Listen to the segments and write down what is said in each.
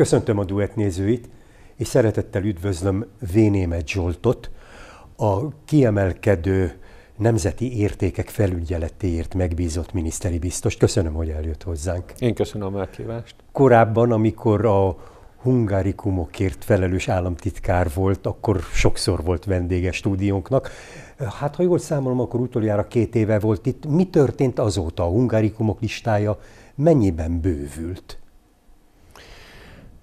Köszöntöm a duett nézőit, és szeretettel üdvözlöm Vénémet Zsoltot, a kiemelkedő nemzeti értékek felügyeletéért megbízott miniszteri biztos. Köszönöm, hogy eljött hozzánk. Én köszönöm a meghívást. Korábban, amikor a hungarikumokért felelős államtitkár volt, akkor sokszor volt vendége stúdiónknak. Hát, ha jól számolom, akkor utoljára két éve volt itt. Mi történt azóta? A hungarikumok listája mennyiben bővült?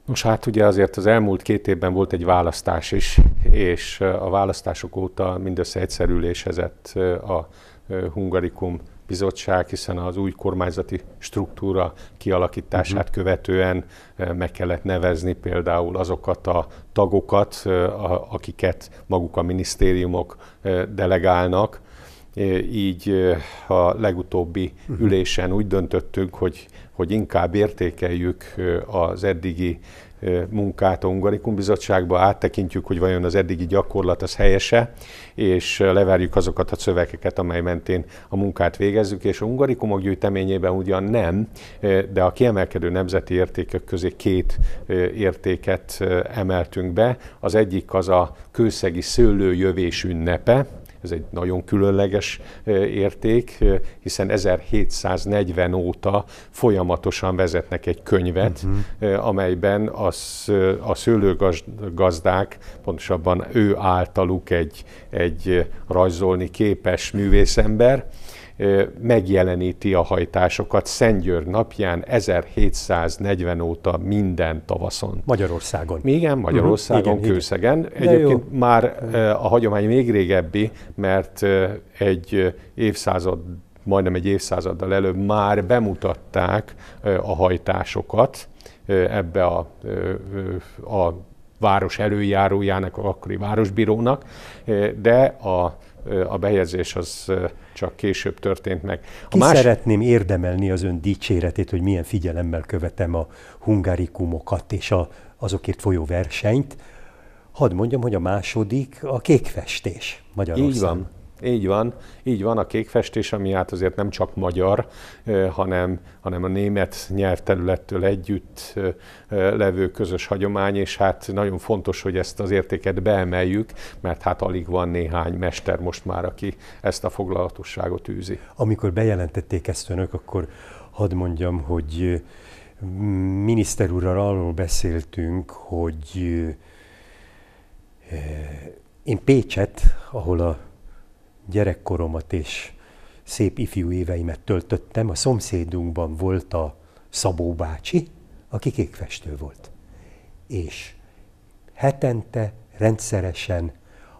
Nos hát ugye azért az elmúlt két évben volt egy választás is, és a választások óta mindössze egyszerülésezett a Hungarikum bizottság, hiszen az új kormányzati struktúra kialakítását uh-huh. követően meg kellett nevezni például azokat a tagokat, akiket maguk a minisztériumok delegálnak, így a legutóbbi mhm. ülésen úgy döntöttünk, hogy, hogy inkább értékeljük az eddigi munkát a ungarikum Bizottságba, áttekintjük, hogy vajon az eddigi gyakorlat az helyese, és leverjük azokat a szövegeket, amely mentén a munkát végezzük, és a Ungarikumok gyűjteményében ugyan nem, de a kiemelkedő nemzeti értékek közé két értéket emeltünk be. Az egyik az a kőszegi szőlőjövés ünnepe, ez egy nagyon különleges érték, hiszen 1740 óta folyamatosan vezetnek egy könyvet, uh-huh. amelyben az, a szőlőgazdák, pontosabban ő általuk egy, egy rajzolni képes művészember, megjeleníti a hajtásokat Szent György napján 1740 óta minden tavaszon. Magyarországon. Igen, Magyarországon, uh-huh, igen, Kőszegen. Igen. Egyébként jó. már a hagyomány még régebbi, mert egy évszázad majdnem egy évszázaddal előbb már bemutatták a hajtásokat ebbe a, a város előjárójának, akkori városbírónak, de a a bejegyzés az csak később történt meg. A Ki más... szeretném érdemelni az ön dicséretét, hogy milyen figyelemmel követem a hungarikumokat és a, azokért folyó versenyt. Hadd mondjam, hogy a második a kékfestés Magyarországon. Így van. Így van, így van, a kékfestés, ami hát azért nem csak magyar, hanem, hanem a német nyelvterülettől együtt levő közös hagyomány, és hát nagyon fontos, hogy ezt az értéket beemeljük, mert hát alig van néhány mester most már, aki ezt a foglalatosságot űzi. Amikor bejelentették ezt önök, akkor hadd mondjam, hogy miniszter úrral arról beszéltünk, hogy én Pécset, ahol a gyerekkoromat és szép ifjú éveimet töltöttem, a szomszédunkban volt a Szabó bácsi, aki kékfestő volt. És hetente rendszeresen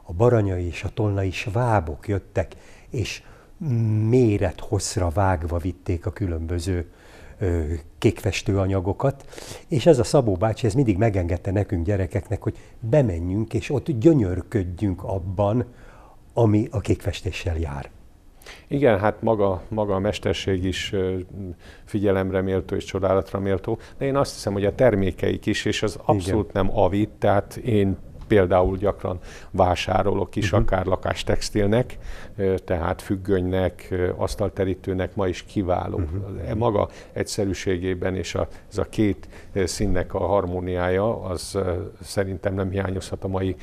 a baranyai és a tolnai svábok jöttek, és méret hosszra vágva vitték a különböző ö, kékfestő anyagokat, és ez a Szabó bácsi ez mindig megengedte nekünk gyerekeknek, hogy bemenjünk, és ott gyönyörködjünk abban, ami a kékfestéssel jár. Igen, hát maga, maga a mesterség is figyelemre méltó és csodálatra méltó, de én azt hiszem, hogy a termékeik is, és az abszolút Igen. nem avit, tehát én például gyakran vásárolok is, uh-huh. akár lakástextilnek, tehát függönynek, asztalterítőnek ma is kiváló. Uh-huh. Maga egyszerűségében és a, ez a két színnek a harmóniája, az szerintem nem hiányozhat a mai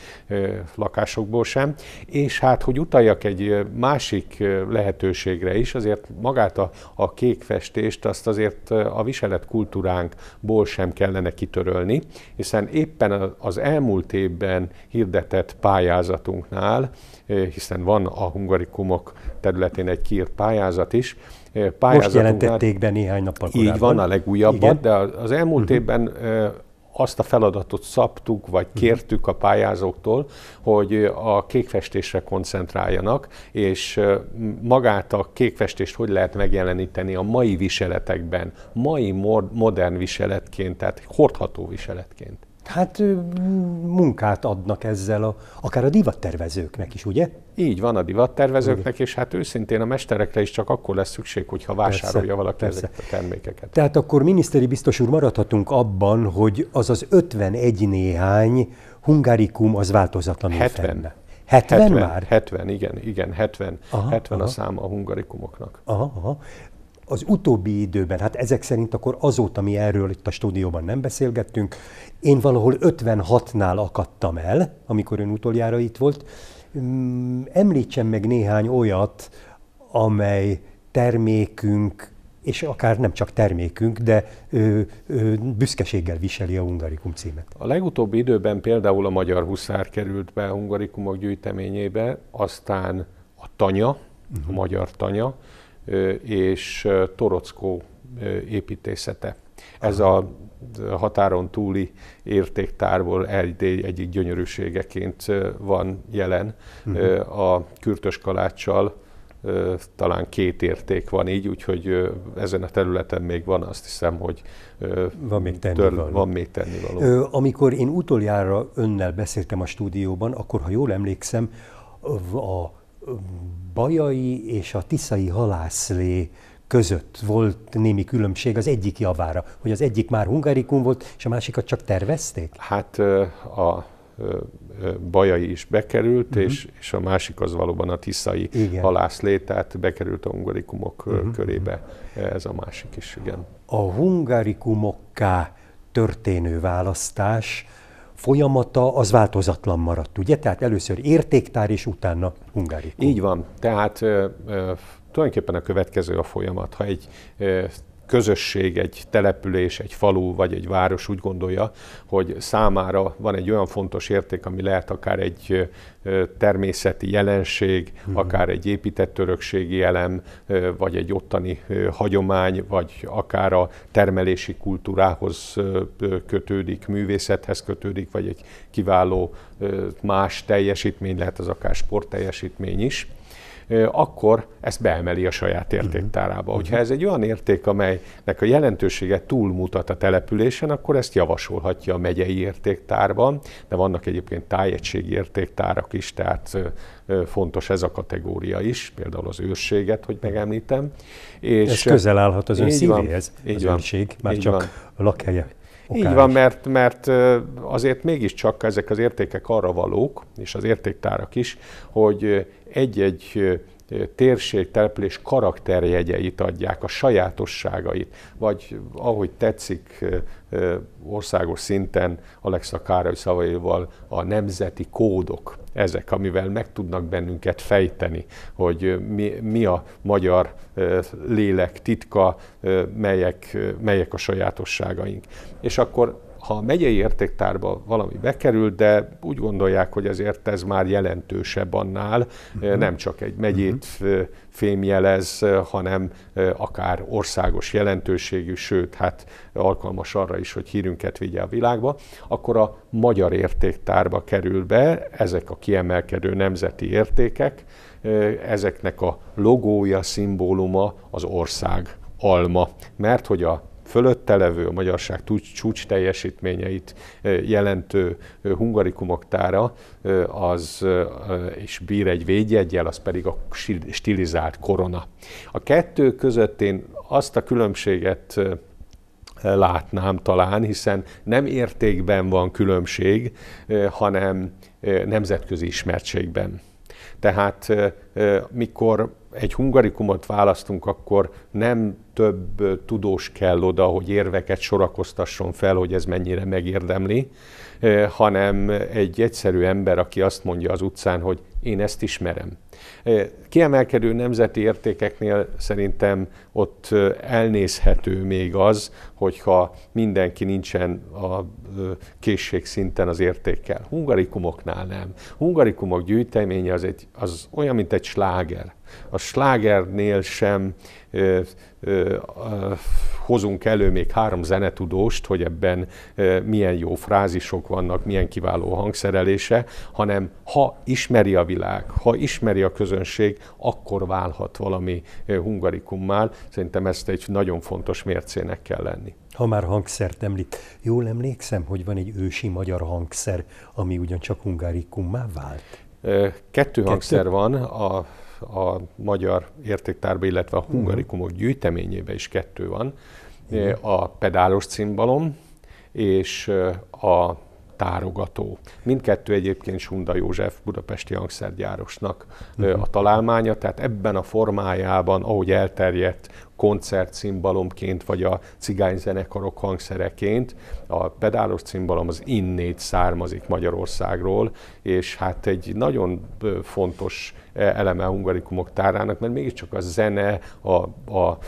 lakásokból sem. És hát, hogy utaljak egy másik lehetőségre is, azért magát a, a kék festést, azt azért a viselet kultúránkból sem kellene kitörölni, hiszen éppen az elmúlt évben héten hirdetett pályázatunknál, eh, hiszen van a hungarikumok területén egy kiírt pályázat is, eh, Most jelentették be néhány nappal korábban. Így van, a legújabbat, Igen. de az elmúlt uh-huh. évben eh, azt a feladatot szabtuk, vagy mhm. kértük a pályázóktól, hogy a kékfestésre koncentráljanak, és magát a kékfestést hogy lehet megjeleníteni a mai viseletekben, mai modern viseletként, tehát hordható viseletként hát munkát adnak ezzel, a, akár a divattervezőknek is, ugye? Így van a divattervezőknek, és hát őszintén a mesterekre is csak akkor lesz szükség, hogyha vásárolja persze, valaki persze. ezeket a termékeket. Tehát akkor miniszteri biztos úr maradhatunk abban, hogy az az 51 néhány hungarikum az változatlanul 70. fenne. 70, 70 már? 70, igen, igen, 70, aha, 70 aha. a száma a hungarikumoknak. Aha, aha az utóbbi időben, hát ezek szerint akkor azóta mi erről itt a stúdióban nem beszélgettünk, én valahol 56-nál akadtam el, amikor ön utoljára itt volt. Mm, Említsen meg néhány olyat, amely termékünk, és akár nem csak termékünk, de ö, ö, büszkeséggel viseli a Hungarikum címet. A legutóbbi időben például a Magyar Huszár került be a Hungarikumok gyűjteményébe, aztán a tanya, uh-huh. a mhm. magyar tanya, és Torockó építészete. Ez a határon túli értéktárból egy egyik gyönyörűségeként van jelen. Uh-huh. A kürtös kaláccsal talán két érték van így, úgyhogy ezen a területen még van, azt hiszem, hogy van még tenni Tör, van még tenni való. amikor én utoljára önnel beszéltem a stúdióban, akkor, ha jól emlékszem, a bajai és a tiszai halászlé között volt némi különbség az egyik javára, hogy az egyik már hungarikum volt, és a másikat csak tervezték? Hát a bajai is bekerült, uh-huh. és, és a másik az valóban a tiszai igen. halászlé, tehát bekerült a hungarikumok uh-huh. körébe ez a másik is, igen. A hungarikumokká történő választás folyamata az változatlan maradt, ugye? Tehát először értéktár és utána hungárikum. Így van. Tehát ö, ö, tulajdonképpen a következő a folyamat. Ha egy ö, közösség, egy település, egy falu vagy egy város úgy gondolja, hogy számára van egy olyan fontos érték, ami lehet akár egy természeti jelenség, hmm. akár egy épített örökségi elem, vagy egy ottani hagyomány, vagy akár a termelési kultúrához kötődik, művészethez kötődik, vagy egy kiváló más teljesítmény, lehet az akár sportteljesítmény is akkor ezt beemeli a saját értéktárába. Mhm. Hogyha ez egy olyan érték, amelynek a jelentősége túlmutat a településen, akkor ezt javasolhatja a megyei értéktárban, de vannak egyébként tájegységi értéktárak is, tehát fontos ez a kategória is, például az őrséget, hogy megemlítem. És ez közel állhat az ön szívéhez, az őrség, már csak van. a lakhelye Okás. Így van, mert, mert azért mégiscsak ezek az értékek arra valók, és az értéktárak is, hogy egy-egy térség, település karakterjegyeit adják, a sajátosságait, vagy ahogy tetszik országos szinten Alexa Károly szavaival a nemzeti kódok, ezek, amivel meg tudnak bennünket fejteni, hogy mi, mi a magyar lélek titka, melyek, melyek a sajátosságaink. És akkor ha a megyei értéktárba valami bekerül, de úgy gondolják, hogy azért ez már jelentősebb annál, uh-huh. nem csak egy megyét uh-huh. fémjelez, eh, hanem eh, akár országos jelentőségű, sőt, hát alkalmas arra is, hogy hírünket vigye a világba, akkor a magyar értéktárba kerül be ezek a kiemelkedő nemzeti értékek, ezeknek a logója, szimbóluma az ország alma, mert hogy a fölötte levő, a magyarság csúcs teljesítményeit eh, jelentő eh, hungarikumok tára, eh, az és bír egy védjegyel, az pedig a stilizált korona. A kettő között én azt a különbséget látnám talán, hiszen nem értékben van különbség, hanem nemzetközi ismertségben. Tehát mikor egy hungarikumot választunk, akkor nem több tudós kell oda, hogy érveket sorakoztasson fel, hogy ez mennyire megérdemli, hanem egy egyszerű ember, aki azt mondja az utcán, hogy én ezt ismerem. Kiemelkedő nemzeti értékeknél szerintem ott elnézhető még az, hogyha mindenki nincsen a készségszinten az értékkel. Hungarikumoknál nem. Hungarikumok gyűjteménye az, egy, az olyan, mint egy sláger a slágernél sem ö, ö, ö, hozunk elő még három zenetudóst, hogy ebben ö, milyen jó frázisok vannak, milyen kiváló hangszerelése, hanem ha ismeri a világ, ha ismeri a közönség, akkor válhat valami hungarikummal. Szerintem ezt egy nagyon fontos mércének kell lenni. Ha már hangszert említ, jól emlékszem, hogy van egy ősi magyar hangszer, ami ugyancsak hungárikummá vált? Kettő, Kettő hangszer van, a a magyar értéktárba, illetve a mhm. hungarikumok gyűjteményébe is kettő van. Mhm. Eh, a pedálos cimbalom és eh, a tárogató. Mindkettő egyébként Sunda József budapesti hangszergyárosnak uh-huh. a találmánya, tehát ebben a formájában, ahogy elterjedt koncertcimbalomként, vagy a cigányzenekarok hangszereként. A pedálos cimbalom az innét származik Magyarországról, és hát egy nagyon fontos e, eleme a hungarikumok tárának, mert mégiscsak a zene, a, a,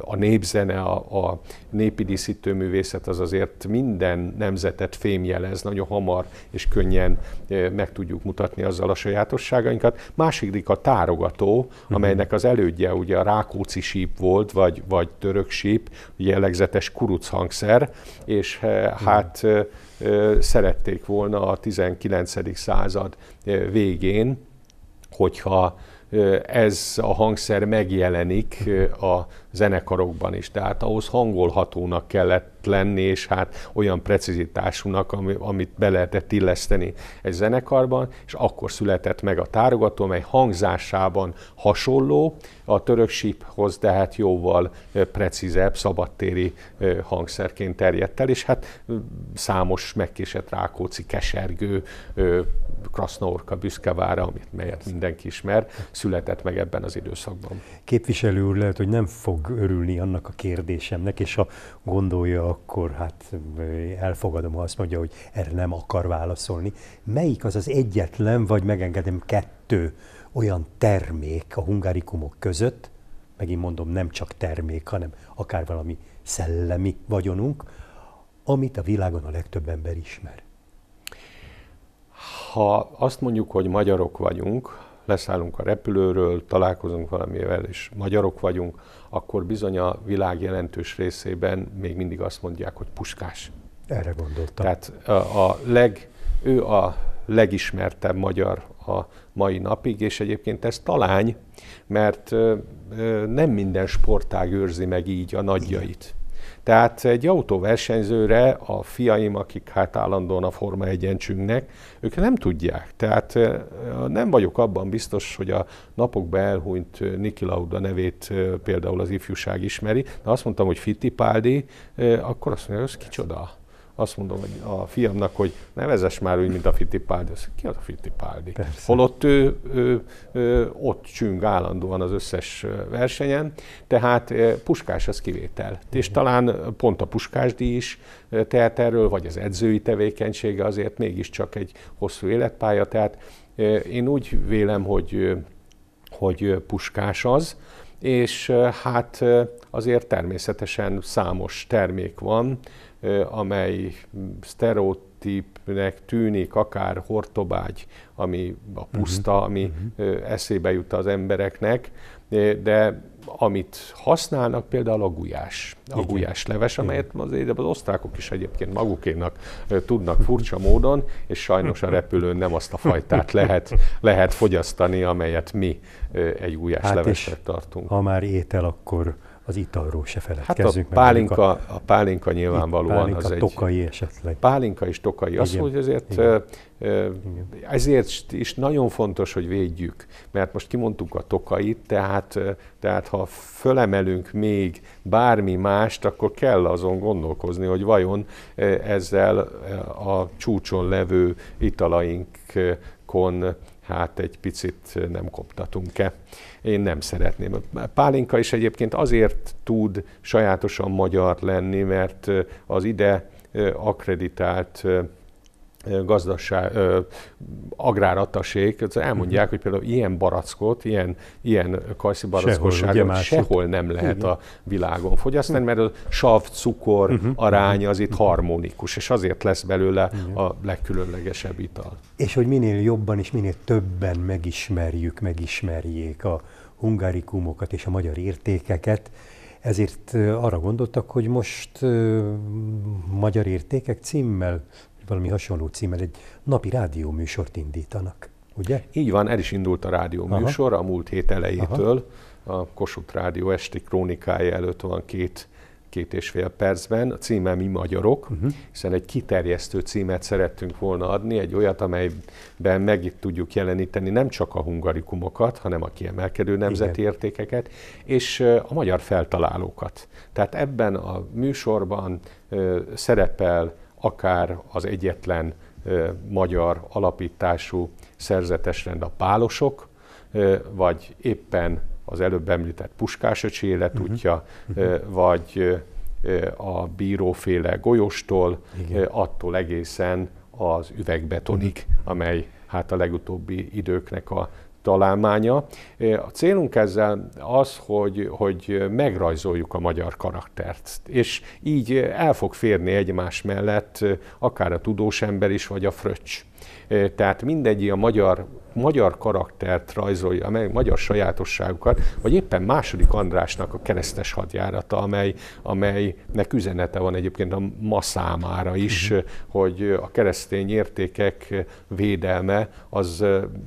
a népzene, a, a népi díszítőművészet az azért minden nemzetet fémjelez, nagyon hamar és könnyen meg tudjuk mutatni azzal a sajátosságainkat. Másik a tárogató, mhm. amelynek az elődje ugye a Rákóczi síp síp volt, vagy, vagy török síp, jellegzetes kuruc hangszer, és eh, hát eh, eh, szerették volna a 19. század végén, hogyha ez a hangszer megjelenik a zenekarokban is. Tehát ahhoz hangolhatónak kellett lenni, és hát olyan precizitásúnak, ami, amit be lehetett illeszteni egy zenekarban, és akkor született meg a tárogató, mely hangzásában hasonló a török síphoz, de hát jóval precízebb, szabadtéri hangszerként terjedt el, és hát számos megkésett rákóci Kesergő, krasznorka Büszkevára, amit melyet mindenki ismer, született meg ebben az időszakban. Képviselő úr lehet, hogy nem fog fog örülni annak a kérdésemnek, és ha gondolja, akkor hát elfogadom, ha azt mondja, hogy erre nem akar válaszolni. Melyik az az egyetlen, vagy megengedem kettő olyan termék a hungarikumok között, megint mondom, nem csak termék, hanem akár valami szellemi vagyonunk, amit a világon a legtöbb ember ismer? Ha azt mondjuk, hogy magyarok vagyunk, leszállunk a repülőről, találkozunk valamivel, és magyarok vagyunk, akkor bizony a világ jelentős részében még mindig azt mondják, hogy puskás. Erre gondoltam. Tehát a leg, ő a legismertebb magyar a mai napig, és egyébként ez talány, mert nem minden sportág őrzi meg így a nagyjait. Tehát egy autóversenyzőre a fiaim, akik hát állandóan a Forma egyencsünknek, ők nem tudják. Tehát nem vagyok abban biztos, hogy a napokban elhúnyt Niki Lauda nevét például az ifjúság ismeri, de azt mondtam, hogy Fittipáldi, akkor azt mondja, hogy ez kicsoda azt mondom hogy a fiamnak, hogy nevezes már úgy, mint a Fittipaldi. Azt, ki az a Fittipaldi? Persze. Holott ő, ő, ő, ott csüng állandóan az összes versenyen, tehát Puskás az kivétel. Uh-huh. És mhm. talán pont a Puskásdi is tehet erről, vagy az edzői tevékenysége azért mégiscsak egy hosszú életpálya, tehát én úgy vélem, hogy, hogy Puskás az, és hát azért természetesen számos termék van, amely sztereotípnek tűnik, akár hortobágy, ami a puszta, mhm. ami uh-huh. eszébe jut az embereknek, de amit használnak például a gulyás, a gulyás leves, amelyet azért az osztrákok is egyébként magukénak tudnak furcsa módon, és sajnos a mhm. repülőn nem azt a fajtát lehet, lehet fogyasztani, amelyet mi egy gulyás hát levesre tartunk. Ha már étel, akkor az italról se feledkezzünk. Hát a pálinka, a, a pálinka nyilvánvalóan pálinka, az egy... tokai esetleg. Pálinka és tokai. Azt mondja, ezért, Igen. ezért is nagyon fontos, hogy védjük, mert most kimondtuk a tokait, tehát, tehát ha fölemelünk még bármi mást, akkor kell azon gondolkozni, hogy vajon ezzel a csúcson levő italaink kon hát egy picit nem koptatunk-e. Én nem szeretném. Pálinka is egyébként azért tud sajátosan magyar lenni, mert az ide akreditált gazdaság, agrárattasék, elmondják, mhm. hogy például ilyen barackot, ilyen, ilyen kajszi barackosságot sehol, sehol nem lehet Igen. a világon fogyasztani, mhm. mert a sav-cukor uh-huh. Mhm. aránya az itt harmonikus, és azért lesz belőle Igen. a legkülönlegesebb ital. És hogy minél jobban és minél többen megismerjük, megismerjék a hungarikumokat és a magyar értékeket, ezért arra gondoltak, hogy most uh, Magyar Értékek címmel valami hasonló címmel egy napi rádió műsort indítanak, ugye? Így van, el is indult a rádió műsor a múlt hét elejétől. Aha. A Kossuth Rádió esti krónikája előtt van két két és fél percben. A címe Mi Magyarok, uh-huh. hiszen egy kiterjesztő címet szerettünk volna adni, egy olyat, amelyben meg tudjuk jeleníteni nem csak a hungarikumokat, hanem a kiemelkedő nemzeti Igen. értékeket, és a magyar feltalálókat. Tehát ebben a műsorban szerepel akár az egyetlen magyar alapítású szerzetesrend a pálosok, vagy éppen az előbb említett puskásöcsi életútja, uh-huh. vagy a bíróféle golyóstól, Igen. attól egészen az üvegbetonig, amely hát a legutóbbi időknek a találmánya. A célunk ezzel az, hogy, hogy megrajzoljuk a magyar karaktert, és így el fog férni egymás mellett akár a tudós ember is, vagy a fröccs. Tehát mindegy a magyar magyar karaktert rajzolja meg, magyar sajátosságukat, vagy éppen második Andrásnak a keresztes hadjárata, amely, amelynek üzenete van egyébként a ma számára is, mhm. hogy a keresztény értékek védelme az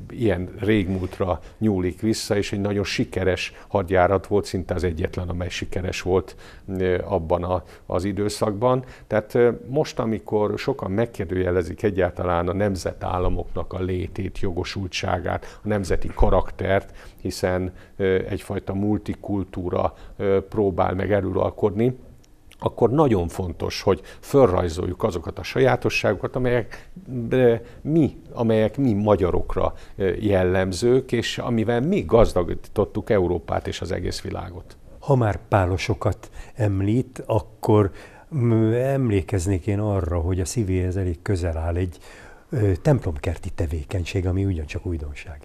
ilyen régmúltra nyúlik vissza, és egy nagyon sikeres hadjárat volt, szinte az egyetlen, amely sikeres volt abban a, az időszakban. Tehát most, amikor sokan megkérdőjelezik egyáltalán a nemzet nemzetállamoknak a létét, jogosultságát, a nemzeti karaktert, hiszen egyfajta multikultúra próbál meg erőralkodni akkor nagyon fontos, hogy fölrajzoljuk azokat a sajátosságokat, amelyek mi, amelyek mi magyarokra jellemzők, és amivel mi gazdagítottuk Európát és az egész világot. Ha már pálosokat említ, akkor emlékeznék én arra, hogy a szívéhez elég közel áll egy templomkerti tevékenység, ami ugyancsak újdonság.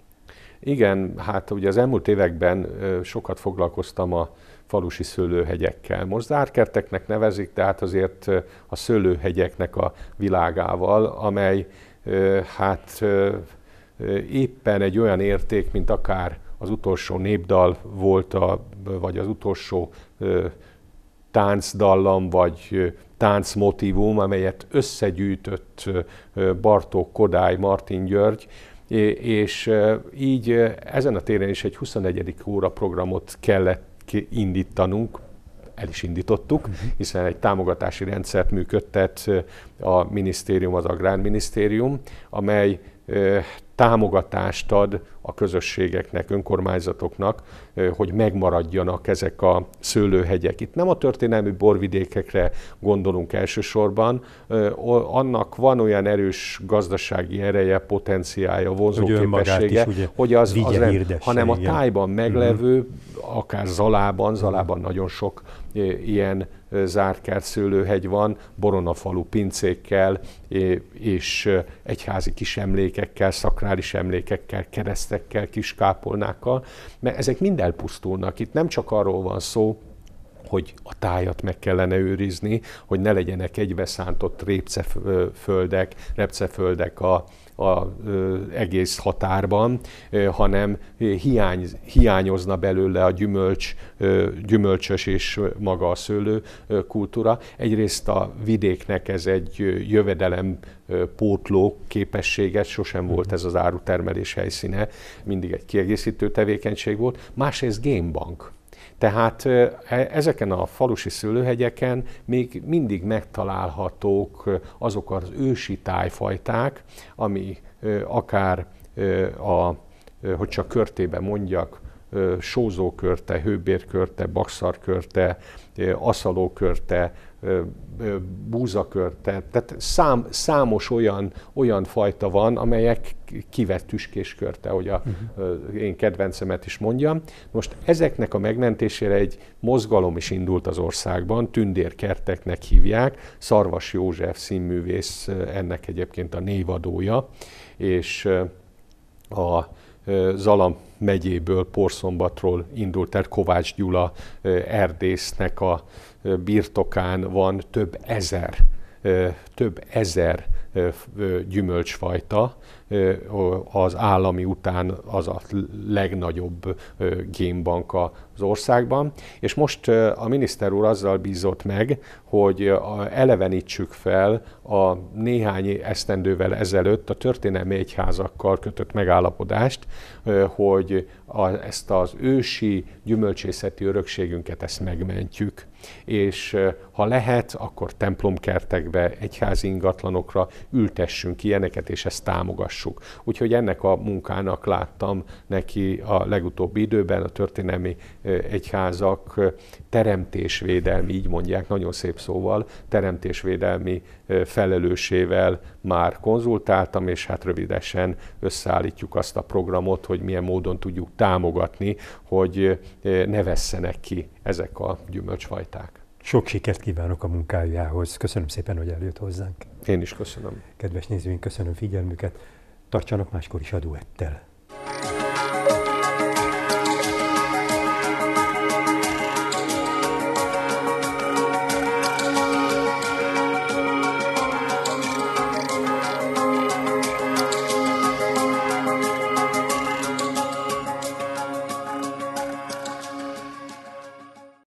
Igen, hát ugye az elmúlt években sokat foglalkoztam a falusi szőlőhegyekkel. Most zárkerteknek nevezik, tehát azért a szőlőhegyeknek a világával, amely hát éppen egy olyan érték, mint akár az utolsó népdal volt, a, vagy az utolsó táncdallam vagy táncmotívum, amelyet összegyűjtött Bartók Kodály, Martin György, és így ezen a téren is egy 21. óra programot kellett indítanunk, el is indítottuk, mhm. hiszen egy támogatási rendszert működtet a minisztérium, az Agrárminisztérium, amely támogatást ad a közösségeknek, önkormányzatoknak, hogy megmaradjanak ezek a szőlőhegyek. Itt nem a történelmi borvidékekre gondolunk elsősorban, annak van olyan erős gazdasági ereje, potenciája, vonzó hogy, is, hogy az, az nem, hanem a tájban mhm. meglevő, akár Zalában, Zalában nagyon sok ilyen zártkert szőlőhegy van, boronafalú pincékkel és egyházi kis emlékekkel, szakrális emlékekkel, keresztek ezekkel, kis kápolnákkal, mert ezek mind elpusztulnak. Itt nem csak arról van szó, hogy a tájat meg kellene őrizni, hogy ne legyenek egybeszántott répceföldek, repceföldek a, az egész határban, hanem hiány, hiányozna belőle a gyümölcs, gyümölcsös és maga a szőlő kultúra. Egyrészt a vidéknek ez egy jövedelem pótló képességet, sosem mhm. volt ez az árutermelés helyszíne, mindig egy kiegészítő tevékenység volt. Másrészt gémbank tehát e, ezeken a falusi szőlőhegyeken még mindig megtalálhatók azok az ősi tájfajták, ami akár a, hogy csak körtébe mondjak, sózókörte, hőbérkörte, bakszarkörte, aszalókörte, búzakör, tehát, tehát szám, számos olyan, olyan fajta van, amelyek kivett tüskéskörte, hogy a, uh-huh. én kedvencemet is mondjam. Most ezeknek a megmentésére egy mozgalom is indult az országban, tündérkerteknek hívják, Szarvas József színművész ennek egyébként a névadója, és a Zala megyéből, Porszombatról indult el Kovács Gyula erdésznek a birtokán van több ezer, több ezer gyümölcsfajta, az állami után az a legnagyobb génbank az országban. És most a miniszter úr azzal bízott meg, hogy elevenítsük fel a néhány esztendővel ezelőtt a történelmi egyházakkal kötött megállapodást, hogy a, ezt az ősi gyümölcsészeti örökségünket, ezt megmentjük. És ha lehet, akkor templomkertekbe, egyházi ingatlanokra ültessünk ilyeneket, és ezt támogassuk. Úgyhogy ennek a munkának láttam neki a legutóbbi időben a történelmi egyházak teremtésvédelmi, így mondják nagyon szép szóval, teremtésvédelmi felelősével már konzultáltam, és hát rövidesen összeállítjuk azt a programot, hogy milyen módon tudjuk támogatni, hogy eh, ne vesszenek ki ezek a gyümölcsfajták. Sok sikert kívánok a munkájához. Köszönöm szépen, hogy eljött hozzánk. Én is köszönöm. Kedves nézőink, köszönöm figyelmüket. Tartsanak máskor is adóettel.